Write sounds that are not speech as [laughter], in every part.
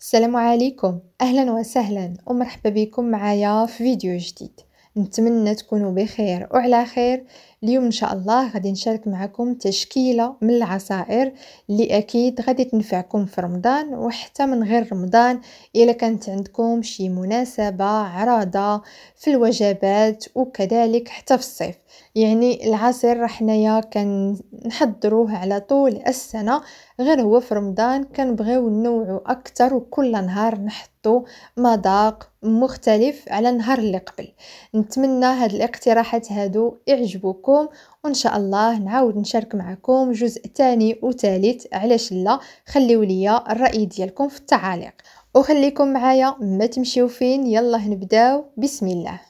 السلام عليكم اهلا وسهلا ومرحبا بكم معايا في فيديو جديد نتمنى تكونوا بخير وعلى خير اليوم ان شاء الله غادي نشارك معكم تشكيله من العصائر اللي اكيد غادي تنفعكم في رمضان وحتى من غير رمضان الا كانت عندكم شي مناسبه عراضه في الوجبات وكذلك حتى في الصيف يعني العصير حنايا كنحضروه على طول السنه غير هو في رمضان كنبغيو نوعو اكثر وكل نهار نحطو مذاق مختلف على النهار اللي قبل نتمنى هاد الاقتراحات هادو يعجبوكم وان شاء الله نعاود نشارك معكم جزء ثاني وثالث علاش لا خليو ليا الراي ديالكم في التعاليق وخليكم معايا ما تمشيو فين يلا نبداو بسم الله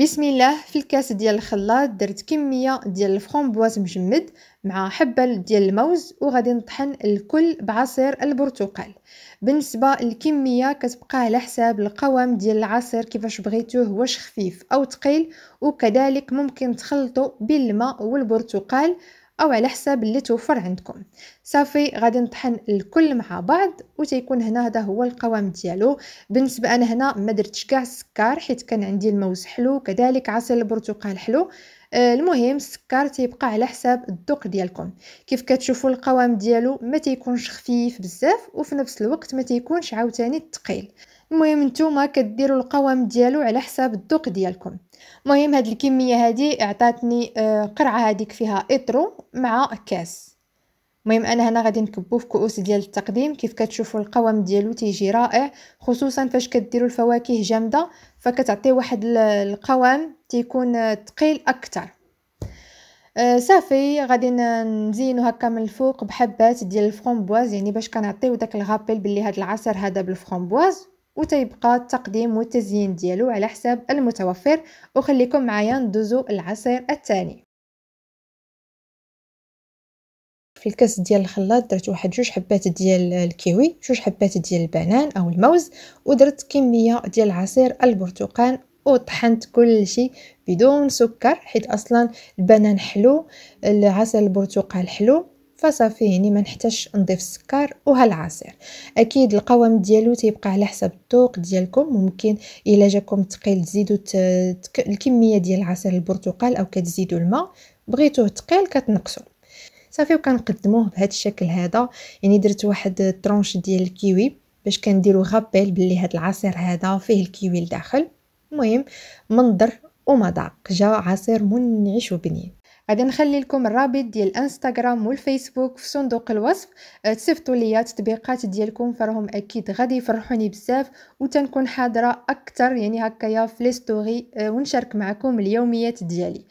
بسم الله في الكاس ديال الخلاط درت كميه ديال الفرامبواز مجمد مع حبه ديال الموز وغادي نطحن الكل بعصير البرتقال بالنسبه للكميه كتبقى على حساب القوام ديال العصير كيفاش بغيتوه واش خفيف او ثقيل وكذلك ممكن تخلطوا بالماء والبرتقال أو على حساب اللي توفر عندكم صافي غادي نطحن الكل مع بعض وتيكون هنا هذا هو القوام ديالو بالنسبة أنا هنا ما درتش كاع السكر حيت كان عندي الموز حلو كذلك عصير البرتقال حلو آه، المهم السكر تيبقى على حساب الذوق ديالكم كيف كتشوفوا القوام ديالو ما تيكونش خفيف بزاف وفي نفس الوقت ما تيكونش عاوتاني ثقيل المهم نتوما كديروا القوام ديالو على حساب الذوق ديالكم المهم هاد الكميه هادي عطاتني آه، قرعه هذيك فيها اطرو مع كاس المهم انا هنا غادي نكبو في كؤوس ديال التقديم كيف كتشوفوا القوام ديالو تيجي رائع خصوصا فاش كديروا الفواكه جامده فكتعطي واحد القوام تيكون ثقيل اكثر آه صافي غادي نزينو هكا من الفوق بحبات ديال الفرومبواز يعني باش كنعطيو داك الغابيل باللي هاد العصير هذا بالفرومبواز وتيبقى التقديم والتزيين ديالو على حساب المتوفر وخليكم معايا ندوزو العصير الثاني في الكاس ديال الخلاط درت واحد جوج حبات ديال الكيوي جوج حبات ديال البنان او الموز ودرت كميه ديال عصير البرتقال وطحنت كل شيء بدون سكر حيت اصلا البنان حلو العسل البرتقال حلو فصافي يعني ما نحتاجش نضيف السكر وهالعصير اكيد القوام ديالو تيبقى على حسب الذوق ديالكم ممكن الا جاكم ثقيل تزيدوا الكميه ديال عصير البرتقال او كتزيدوا الماء بغيتوه ثقيل كتنقصوا صافي وكنقدموه بهذا الشكل هذا يعني درت واحد الترونش ديال الكيوي باش كنديرو غابيل بلي هاد العصير هذا فيه الكيوي لداخل المهم منظر ومذاق جا عصير منعش وبنين غادي نخلي لكم الرابط ديال الانستغرام والفيسبوك في صندوق الوصف أه، تصيفطوا ليا التطبيقات ديالكم فراهم اكيد غادي يفرحوني بزاف وتنكون حاضره اكثر يعني هكايا في لي أه، ونشارك معكم اليوميات ديالي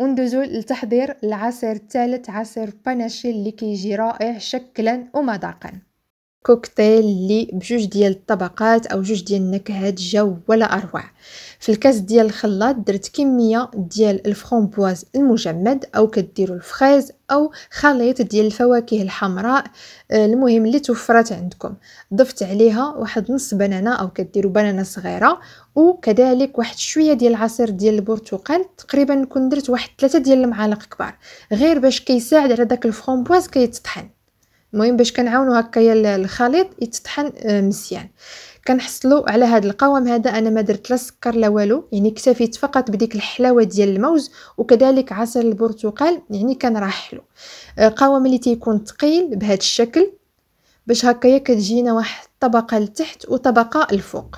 وندوزو لتحضير العصير الثالث عصير باناشي اللي كيجي رائع شكلا ومذاقا كوكتيل اللي بجوج ديال الطبقات او جوج ديال النكهات جو ولا اروع في الكاس ديال الخلاط درت كميه ديال الفرامبواز المجمد او كديروا الفخيز او خليط ديال الفواكه الحمراء آه، المهم اللي توفرت عندكم ضفت عليها واحد نص بنانه او كديروا بنانه صغيره وكذلك واحد شويه ديال العصير ديال البرتقال تقريبا كنت درت واحد ثلاثة ديال المعالق كبار غير باش كيساعد على داك الفرامبواز كيتطحن المهم باش كنعاونو هكايا الخليط يتطحن آه، مزيان كنحصلوا على هذا القوام هذا انا ما درت لا سكر لا والو يعني اكتفيت فقط بديك الحلاوه ديال الموز وكذلك عصير البرتقال يعني كنرحلو آه، قوام اللي تيكون ثقيل بهذا الشكل باش هكايا كتجينا واحد الطبقه لتحت وطبقه الفوق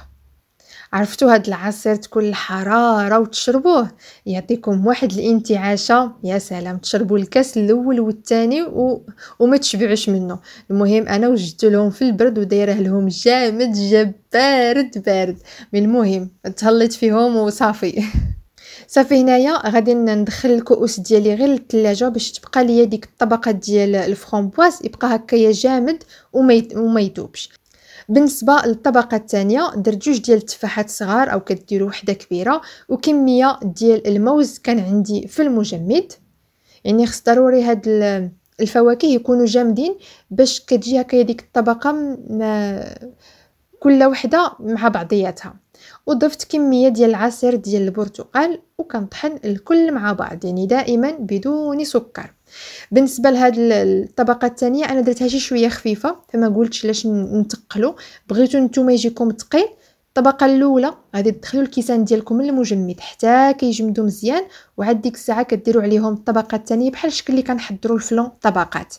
عرفتوا هاد العصير تكون الحراره وتشربوه يعطيكم واحد الانتعاشه يا سلام تشربوا الكاس الاول والثاني و... وما تشبعوش منه المهم انا وجدت لهم في البرد ودايره لهم جامد جبارد بارد بارد من المهم تهليت فيهم وصافي [laughs] صافي هنايا غادي ندخل الكؤوس ديالي غير للثلاجه باش تبقى ليا ديك الطبقه ديال الفرومبواز يبقى هكايا جامد وما وما يذوبش بالنسبه للطبقه الثانيه درت جوج ديال التفاحات صغار او كديروا وحده كبيره وكميه ديال الموز كان عندي في المجمد يعني خص ضروري هاد الفواكه يكونوا جامدين باش كتجي هكا ديك الطبقه ما كل وحده مع بعضياتها وضفت كميه ديال العصير ديال البرتقال وكنطحن الكل مع بعض يعني دائما بدون سكر بالنسبه لهاد الطبقه الثانيه انا درتها شي شويه خفيفه فما قلتش لاش نتقلو بغيتو نتوما يجيكم ثقيل الطبقه الاولى غادي تدخلوا الكيسان ديالكم المجمد حتى كيجمدوا مزيان وعاد ديك الساعه كديروا عليهم الطبقه الثانيه بحال الشكل اللي كنحضروا الفلون طبقات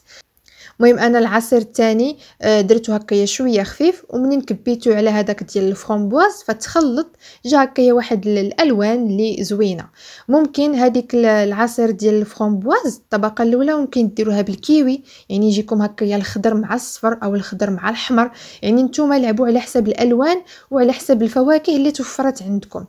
المهم انا العصير الثاني آه، درتو هكايا شويه خفيف ومنين كبيتو على هذاك ديال الفرامبواز فتخلط جا هكايا واحد الالوان اللي زوينه ممكن هذيك العصير ديال الفرامبواز الطبقه الاولى ممكن ديروها بالكيوي يعني يجيكم هكايا الخضر مع الصفر او الخضر مع الاحمر يعني نتوما لعبوا على حسب الالوان وعلى حسب الفواكه اللي توفرت عندكم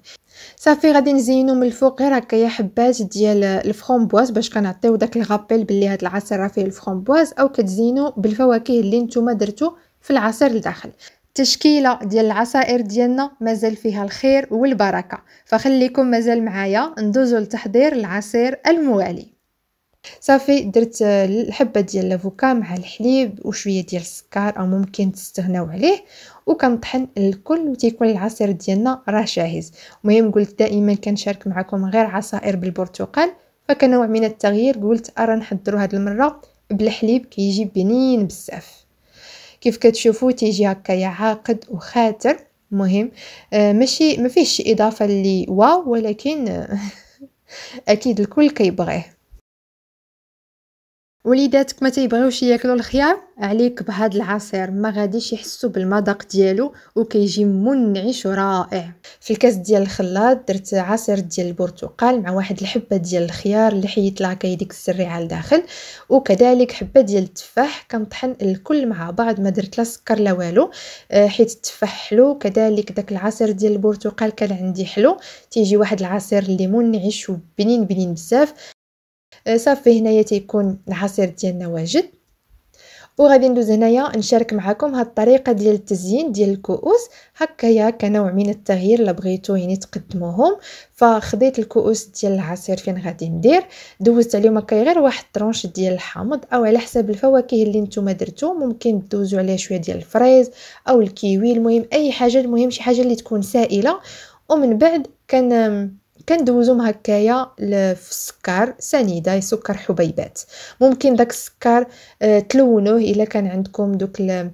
صافي غادي نزينو من الفوق غير هكايا حبات ديال الفرومبواز باش كنعطيو داك الغابيل بلي هاد العصير راه فيه الفرومبواز او كتزينو بالفواكه اللي نتوما درتو في العصير لداخل التشكيله ديال العصائر ديالنا مازال فيها الخير والبركه فخليكم مازال معايا ندوزو لتحضير العصير الموالي صافي درت آه، الحبه ديال لافوكا مع الحليب وشويه ديال السكر او ممكن تستغناو عليه وكنطحن الكل وتيكون العصير ديالنا راه جاهز المهم قلت دائما كنشارك معكم غير عصائر بالبرتقال فكنوع من التغيير قلت ارى نحضروا هاد المره بالحليب كيجي بنين بزاف كيف كتشوفوا تيجي هكايا عاقد وخاتر مهم آه، ماشي ما فيهش اضافه اللي واو ولكن آه، [laughs] اكيد الكل كيبغيه وليداتك ما تيبغيوش ياكلوا الخيار عليك بهاد العصير ما غاديش يحسوا بالمذاق ديالو وكيجي منعش ورائع في الكاس ديال الخلاط درت عصير ديال البرتقال مع واحد الحبه ديال الخيار اللي حيت لها كيديك السريعه لداخل وكذلك حبه ديال التفاح كنطحن الكل مع بعض ما درت لا سكر لا والو آه، حيت التفاح حلو كذلك داك العصير ديال البرتقال كان عندي حلو تيجي واحد العصير اللي منعش وبنين بنين بزاف أه، صافي هنايا تيكون العصير ديالنا واجد وغادي ندوز هنايا نشارك معكم هاد الطريقه ديال التزيين ديال الكؤوس هكايا كنوع من التغيير اللي بغيتو يعني تقدموهم فخديت الكؤوس ديال العصير فين غادي ندير دوزت عليهم هكايا غير واحد طرونش ديال الحامض او على حسب الفواكه اللي نتوما درتو ممكن دوزو عليها شويه ديال الفريز او الكيوي المهم اي حاجه المهم شي حاجه اللي تكون سائله ومن بعد كان كندوزهم هكايا في السكر سنيده سكر حبيبات ممكن داك السكر آه، تلونوه الا كان عندكم دوك آه،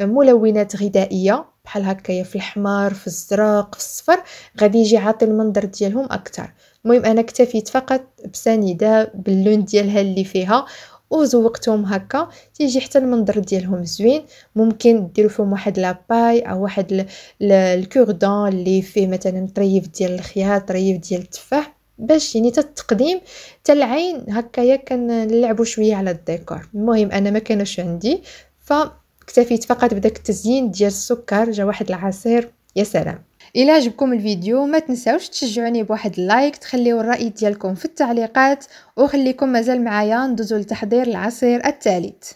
ملونات غذائيه بحال هكايا في الحمار في الزراق في الصفر غادي يجي عاطي المنظر ديالهم اكثر المهم انا اكتفيت فقط بسنيده باللون ديالها اللي فيها وزوقتهم هكا تيجي حتى المنظر ديالهم زوين ممكن ديروا فيهم واحد لاباي او واحد الكوردون اللي فيه مثلا طريف ديال الخيار طريف ديال التفاح باش يعني التقديم حتى العين هكايا كنلعبوا شويه على الديكور المهم انا ما كانوش عندي فاكتفيت فقط بداك التزيين ديال السكر جا واحد العصير يا سلام الى عجبكم الفيديو ما تنساوش تشجعوني بواحد اللايك تخليو الراي ديالكم في التعليقات وخليكم مازال معايا ندوزو لتحضير العصير الثالث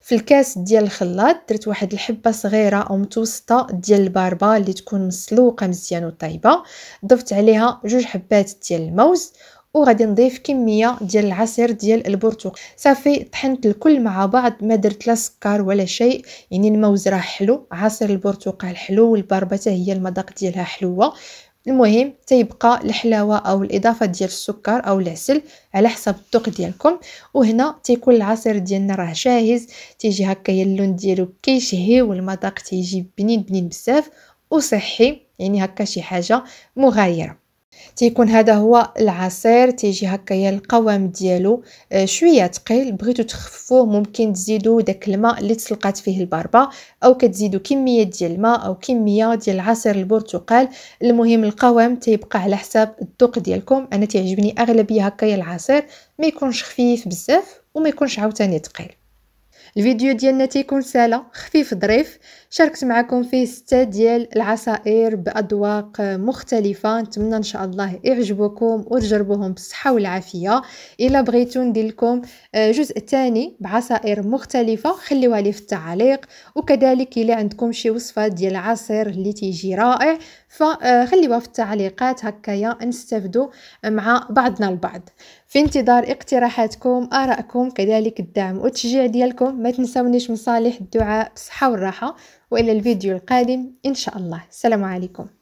في الكاس ديال الخلاط درت واحد الحبه صغيره او متوسطه ديال الباربا اللي تكون مسلوقه مزيان وطيبه ضفت عليها جوج حبات ديال الموز وغادي نضيف كميه ديال العصير ديال البرتقال صافي طحنت الكل مع بعض ما درت لا سكر ولا شيء يعني الموز راه حلو عصير البرتقال حلو والبربته هي المذاق ديالها حلوه المهم تيبقى الحلاوه او الاضافه ديال السكر او العسل على حسب الذوق ديالكم وهنا تيكون العصير ديالنا راه جاهز تيجي يا اللون ديالو كيشهي والمذاق تيجي بنين بنين بزاف وصحي يعني هكا شي حاجه مغايره تيكون هذا هو العصير تيجي هكايا القوام ديالو آه، شويه ثقيل بغيتو تخففوه ممكن تزيدو داك الماء اللي تسلقات فيه الباربا او كتزيدو كميه ديال الماء او كميه ديال عصير البرتقال المهم القوام تيبقى على حساب الذوق ديالكم انا تيعجبني اغلبيه هكايا العصير ما يكونش خفيف بزاف وما يكونش عاوتاني ثقيل الفيديو ديالنا تيكون سهله خفيف ظريف شاركت معكم فيه ستة ديال العصائر باذواق مختلفه نتمنى ان شاء الله يعجبوكم وتجربوهم بالصحه والعافيه الا بغيتو ندير لكم آه، جزء ثاني بعصائر مختلفه خليوها لي في التعليق وكذلك الا عندكم شي وصفه ديال عصير اللي تيجي رائع فخليوها آه، في التعليقات هكايا نستافدوا مع بعضنا البعض في انتظار اقتراحاتكم آرائكم كذلك الدعم والتشجيع ديالكم ما تنسونيش مصالح الدعاء بصحة والراحة وإلى الفيديو القادم إن شاء الله السلام عليكم